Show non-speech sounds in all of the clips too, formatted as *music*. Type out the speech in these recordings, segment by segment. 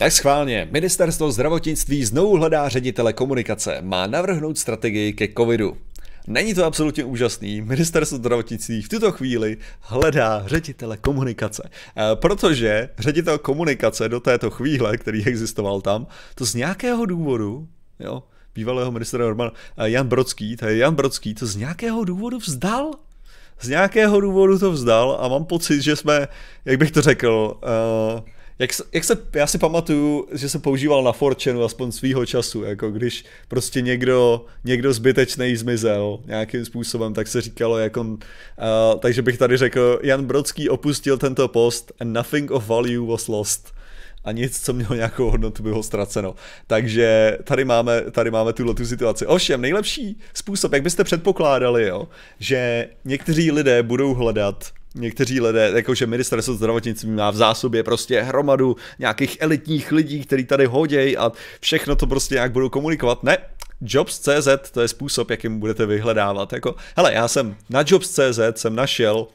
Tak schválně, ministerstvo zdravotnictví znovu hledá ředitele komunikace, má navrhnout strategii ke covidu. Není to absolutně úžasný, ministerstvo zdravotnictví v tuto chvíli hledá ředitele komunikace, e, protože ředitel komunikace do této chvíle, který existoval tam, to z nějakého důvodu, jo, bývalého ministra Normana, e, Jan Brodský, to je Jan Brodský, to z nějakého důvodu vzdal z nějakého důvodu to vzdal a mám pocit, že jsme, jak bych to řekl, uh, jak, se, jak se, já si pamatuju, že se používal na Fortune aspoň svýho času, jako když prostě někdo, někdo zbytečný zmizel nějakým způsobem, tak se říkalo jako, uh, takže bych tady řekl, Jan Brodský opustil tento post and nothing of value was lost a nic, co mělo nějakou hodnotu, bylo ztraceno. Takže tady máme, tady máme tuhle tu situaci. Ovšem, nejlepší způsob, jak byste předpokládali, jo, že někteří lidé budou hledat někteří lidé, jakože ministerstvo zdravotnictví má v zásobě prostě hromadu nějakých elitních lidí, který tady hodějí a všechno to prostě nějak budou komunikovat. Ne, Jobs.cz to je způsob, jakým budete vyhledávat. Jako, hele, já jsem na Jobs.cz jsem našel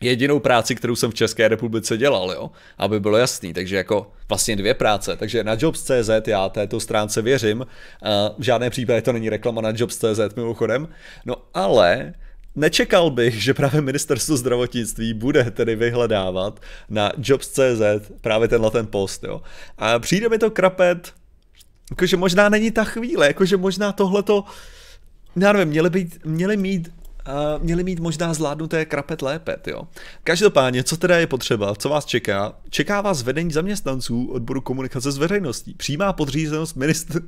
jedinou práci, kterou jsem v České republice dělal, jo, aby bylo jasný, takže jako vlastně dvě práce, takže na Jobs.cz já této stránce věřím, eh, v žádném případě to není reklama na Jobs.cz mimochodem, no ale Nečekal bych, že právě ministerstvo zdravotnictví bude tedy vyhledávat na jobs.cz právě tenhle ten post, jo. A přijde mi to krapet, jakože možná není ta chvíle, jakože možná tohleto, já nevím, měli, být, měli mít uh, měli mít možná zvládnuté krapet lépe. Jo. Každopádně, co teda je potřeba, co vás čeká? Čeká vás vedení zaměstnanců odboru komunikace s veřejností. Přímá podřízenost ministr,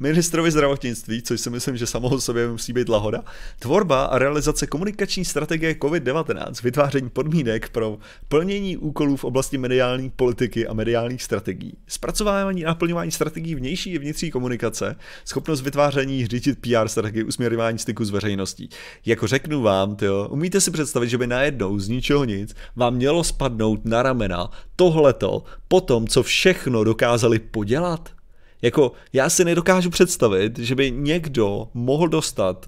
ministrovi zdravotnictví, což si myslím, že samo o sobě musí být lahoda. Tvorba a realizace komunikační strategie COVID-19, vytváření podmínek pro plnění úkolů v oblasti mediální politiky a mediálních strategií, zpracovávání a naplňování strategií vnější i vnitřní komunikace, schopnost vytváření, řídit PR strategie, usměrňování styku s veřejností. Jako řekl řeknu vám, jo, umíte si představit, že by najednou z ničeho nic vám mělo spadnout na ramena tohleto po tom, co všechno dokázali podělat? Jako, já si nedokážu představit, že by někdo mohl dostat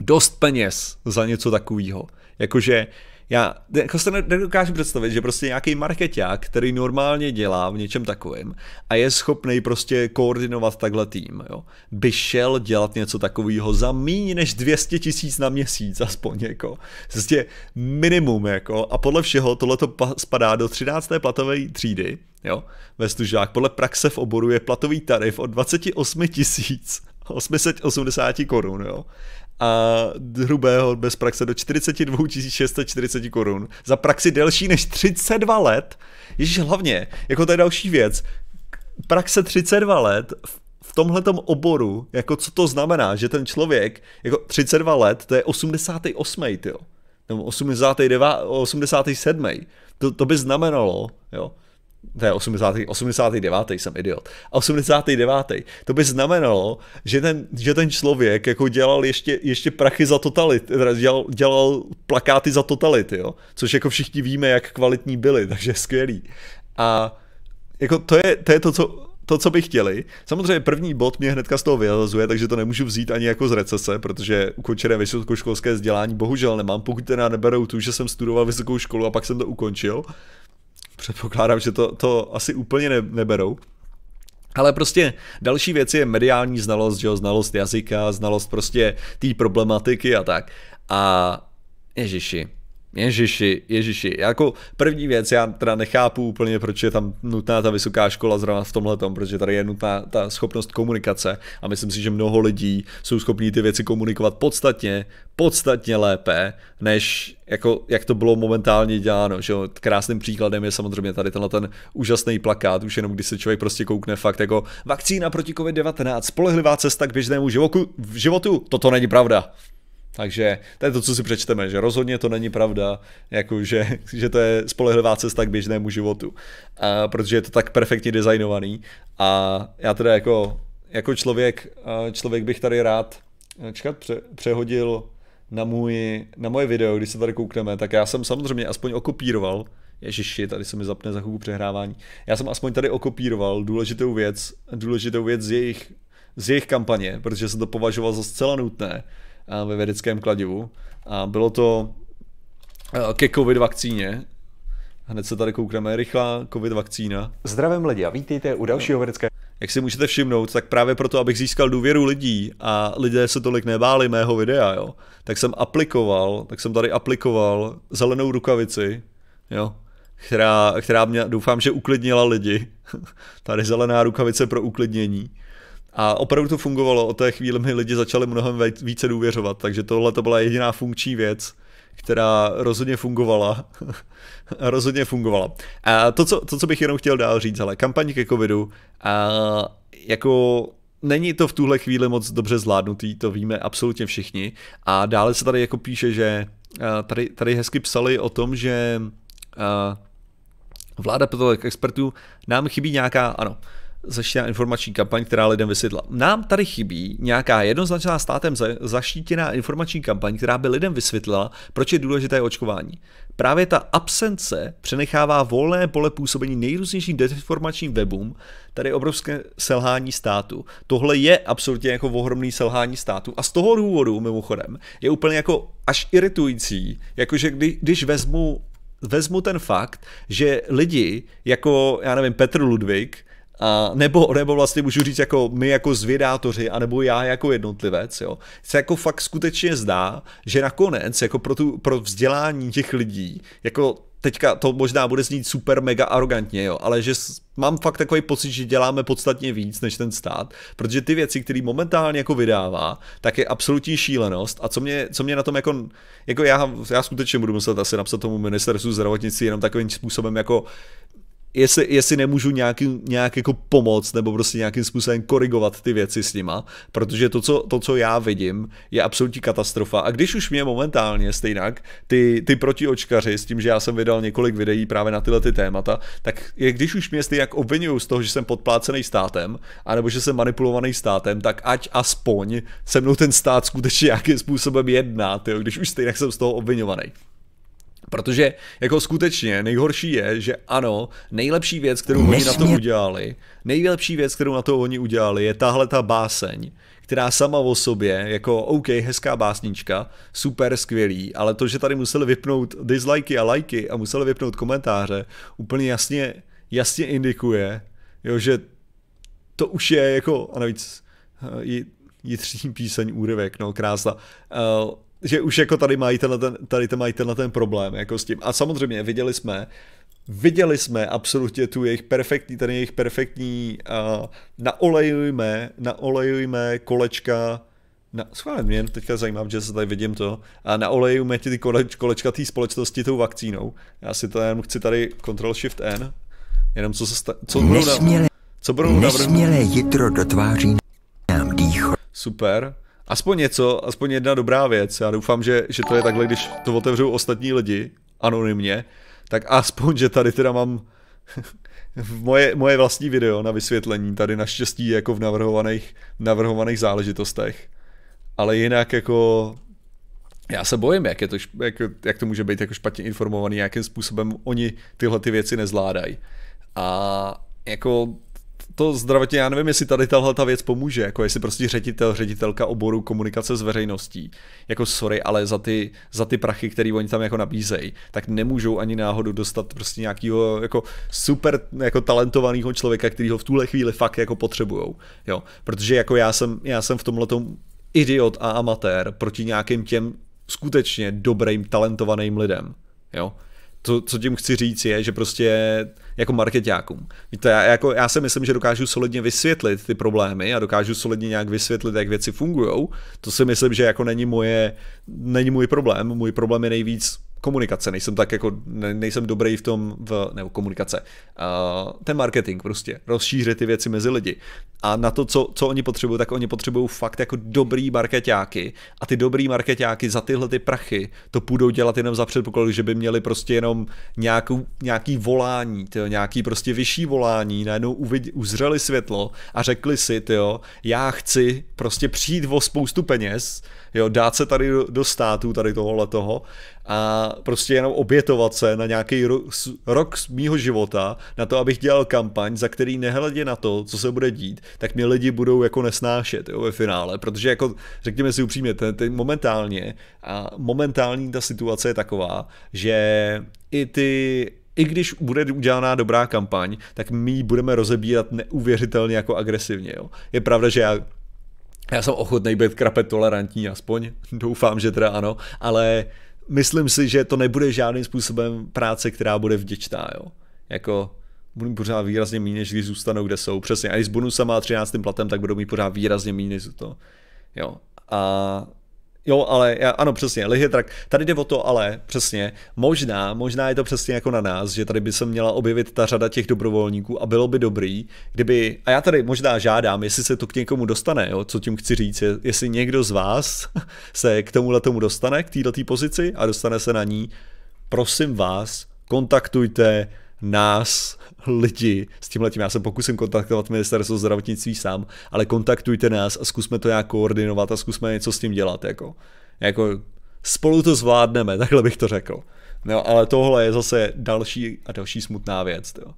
dost peněz za něco takového. Jakože já jako se nedokážu představit, že prostě nějaký marketák, který normálně dělá v něčem takovém a je schopný prostě koordinovat takhle tým, jo, by šel dělat něco takového za méně než 200 tisíc na měsíc, aspoň jako. Prostě minimum, jako. A podle všeho to spadá do 13. platové třídy, jo, ve služák. Podle praxe v oboru je platový tarif od 28 tisíc 880 korun, jo a hrubého bez praxe do 42 640 korun. Za praxi delší než 32 let. Ježíš hlavně, jako to je další věc, praxe 32 let v v tomhletom oboru, jako co to znamená, že ten člověk, jako 32 let, to je 88. Tyjo, nebo 89, 87. To, to by znamenalo, jo, to je 80, 89. jsem idiot. 89. To by znamenalo, že ten, že ten člověk jako dělal ještě, ještě prachy za totality, dělal, dělal plakáty za totality, jo? což jako všichni víme, jak kvalitní byli, takže skvělý. A jako to je to, je to co to, co bych chtěli. Samozřejmě první bod mě hnedka z toho vyhazuje, takže to nemůžu vzít ani jako z recese, protože ukončené vysokoškolské vzdělání bohužel nemám, pokud teda neberou tu, že jsem studoval vysokou školu a pak jsem to ukončil, předpokládám, že to, to asi úplně ne, neberou. Ale prostě další věc je mediální znalost, že jo, znalost jazyka, znalost prostě té problematiky a tak. A ježiši, Ježiši, ježiši, jako první věc, já teda nechápu úplně, proč je tam nutná ta vysoká škola zrovna v tomhle protože tady je nutná ta schopnost komunikace a myslím si, že mnoho lidí jsou schopní ty věci komunikovat podstatně, podstatně lépe, než jako, jak to bylo momentálně děláno. Že jo? Krásným příkladem je samozřejmě tady tenhle ten úžasný plakát, už jenom když se člověk prostě koukne fakt jako vakcína proti COVID-19, spolehlivá cesta k běžnému životu, toto není pravda. Takže to je to, co si přečteme, že rozhodně to není pravda, jako že, že to je spolehlivá cesta k běžnému životu, a protože je to tak perfektně designovaný a já teda jako, jako člověk, člověk bych tady rád čekat pře, přehodil na, můj, na moje video, když se tady koukneme, tak já jsem samozřejmě aspoň okopíroval, ježiši, tady se mi zapne za chvíli přehrávání, já jsem aspoň tady okopíroval důležitou věc, důležitou věc z jejich, z jejich kampaně, protože jsem to považoval za zcela nutné, ve vědeckém kladivu. A bylo to ke covid vakcíně, Hned se tady koukneme, rychlá covid vakcína. Zdravím lidi a vítejte u dalšího no. vědecké. Jak si můžete všimnout, tak právě proto, abych získal důvěru lidí a lidé se tolik nebáli mého videa, jo, tak jsem aplikoval, tak jsem tady aplikoval zelenou rukavici, jo, která, která mě, doufám, že uklidnila lidi. *laughs* tady zelená rukavice pro uklidnění. A opravdu to fungovalo, od té chvíli mi lidi začali mnohem více důvěřovat, takže tohle to byla jediná funkční věc, která rozhodně fungovala. *laughs* rozhodně fungovala. A to co, to, co bych jenom chtěl dál říct, ale kampaň ke covidu, a jako není to v tuhle chvíli moc dobře zvládnutý, to víme absolutně všichni. A dále se tady jako píše, že tady, tady hezky psali o tom, že vláda podle expertů nám chybí nějaká, ano, zaštítěná informační kampaň, která lidem vysvětla. Nám tady chybí nějaká jednoznačná státem zaštítěná informační kampaň, která by lidem vysvětlila, proč je důležité očkování. Právě ta absence přenechává volné pole působení nejrůznějším dezinformačním webům, tady je obrovské selhání státu. Tohle je absolutně jako ohromný selhání státu a z toho důvodu, mimochodem, je úplně jako až iritující, jakože kdy, když vezmu vezmu ten fakt, že lidi jako, já nevím, Petr Ludvík, a nebo, nebo vlastně můžu říct jako my jako zvědátoři, anebo já jako jednotlivec, jo, se jako fakt skutečně zdá, že nakonec jako pro, tu, pro vzdělání těch lidí, jako teďka to možná bude znít super mega arrogantně, jo, ale že mám fakt takový pocit, že děláme podstatně víc než ten stát, protože ty věci, které momentálně jako vydává, tak je absolutní šílenost a co mě, co mě na tom jako, jako já, já skutečně budu muset asi napsat tomu ministerstvu zdravotnictví jenom takovým způsobem jako jestli, jestli nemůžu nějaký, nějak jako pomoct nebo prostě nějakým způsobem korigovat ty věci s nima, protože to, co, to, co já vidím, je absolutní katastrofa. A když už mě momentálně stejně, ty, ty protiočkaři s tím, že já jsem vydal několik videí právě na tyhle ty témata, tak je, když už mě stejně obvinují z toho, že jsem podplácený státem, anebo že jsem manipulovaný státem, tak ať aspoň se mnou ten stát skutečně nějakým způsobem jedná, tyjo, když už stejně jsem z toho obvinovaný. Protože jako skutečně nejhorší je, že ano, nejlepší věc, kterou Nesmě... oni na to udělali, nejlepší věc, kterou na to oni udělali, je tahle ta báseň, která sama o sobě, jako OK, hezká básnička, super, skvělý, ale to, že tady museli vypnout dislikey a lajky a museli vypnout komentáře, úplně jasně, jasně indikuje, jo, že to už je jako, a navíc jitřní eh, píseň úryvek, no krásla. Uh, eh, že už jako tady mají tenhle ten, tady ten, mají tenhle ten problém jako s tím. A samozřejmě viděli jsme, viděli jsme absolutně tu jejich perfektní, ten jejich perfektní uh, naolejujme, naolejujme kolečka na, schválně, mě teďka zajímám, že se tady vidím to. A naolejujme ti ty koleč, kolečka té společnosti tou vakcínou. Já si to jenom chci tady Ctrl Shift N. Jenom co se sta- co budou na- co budou navrhnout? Nesmělé jitro do tváří nám dýcho. Super. Aspoň něco, aspoň jedna dobrá věc. Já doufám, že, že to je takhle, když to otevřou ostatní lidi anonymně, tak aspoň, že tady teda mám *laughs* moje, moje vlastní video na vysvětlení tady naštěstí jako v navrhovaných, navrhovaných záležitostech. Ale jinak jako já se bojím, jak, je to, jak, jak to může být jako špatně informovaný, jakým způsobem oni tyhle ty věci nezvládají. A jako to zdravotně, já nevím, jestli tady tahle ta věc pomůže, jako jestli prostě ředitel, ředitelka oboru komunikace s veřejností, jako sorry, ale za ty, za ty prachy, které oni tam jako nabízejí, tak nemůžou ani náhodou dostat prostě nějakého jako super jako talentovaného člověka, který ho v tuhle chvíli fakt jako potřebujou, jo, protože jako já jsem, já jsem v tomhle idiot a amatér proti nějakým těm skutečně dobrým, talentovaným lidem, jo to, co tím chci říct, je, že prostě jako marketákům. Víte, já, jako, já si myslím, že dokážu solidně vysvětlit ty problémy a dokážu solidně nějak vysvětlit, jak věci fungují. To si myslím, že jako není, moje, není můj problém. Můj problém je nejvíc komunikace, nejsem tak jako, ne, nejsem dobrý v tom, v, nebo komunikace, uh, ten marketing prostě, rozšířit ty věci mezi lidi. A na to, co, co oni potřebují, tak oni potřebují fakt jako dobrý marketáky a ty dobrý marketáky za tyhle ty prachy to půjdou dělat jenom za předpokladu, že by měli prostě jenom nějakou, nějaký volání, tyjo, nějaký prostě vyšší volání, najednou uvidí uzřeli světlo a řekli si, tyjo, já chci prostě přijít o spoustu peněz, jo, dát se tady do, do státu, tady tohohle toho a prostě jenom obětovat se na nějaký rok, z mýho života, na to, abych dělal kampaň, za který nehledě na to, co se bude dít, tak mě lidi budou jako nesnášet jo, ve finále, protože jako řekněme si upřímně, ten, ten momentálně a momentální ta situace je taková, že i ty i když bude udělaná dobrá kampaň, tak my ji budeme rozebírat neuvěřitelně jako agresivně. Jo. Je pravda, že já já jsem ochotný být krape tolerantní, aspoň doufám, že teda ano, ale myslím si, že to nebude žádným způsobem práce, která bude vděčná, jo. Jako budou pořád výrazně méně, než když zůstanou, kde jsou. Přesně, a i s bonusem a 13. platem, tak budou mít pořád výrazně méně než to. Jo. A Jo, ale já, ano, přesně, Lihytrak. Tady jde o to, ale přesně, možná, možná je to přesně jako na nás, že tady by se měla objevit ta řada těch dobrovolníků a bylo by dobrý, kdyby, a já tady možná žádám, jestli se to k někomu dostane, jo, co tím chci říct, jestli někdo z vás *laughs* se k tomuhle tomu dostane, k této pozici a dostane se na ní, prosím vás, kontaktujte nás, lidi, s tím letím. Já se pokusím kontaktovat ministerstvo zdravotnictví sám, ale kontaktujte nás a zkusme to nějak koordinovat a zkusme něco s tím dělat. Jako, jako spolu to zvládneme, *laughs* takhle bych to řekl. No, ale tohle je zase další a další smutná věc. Jo.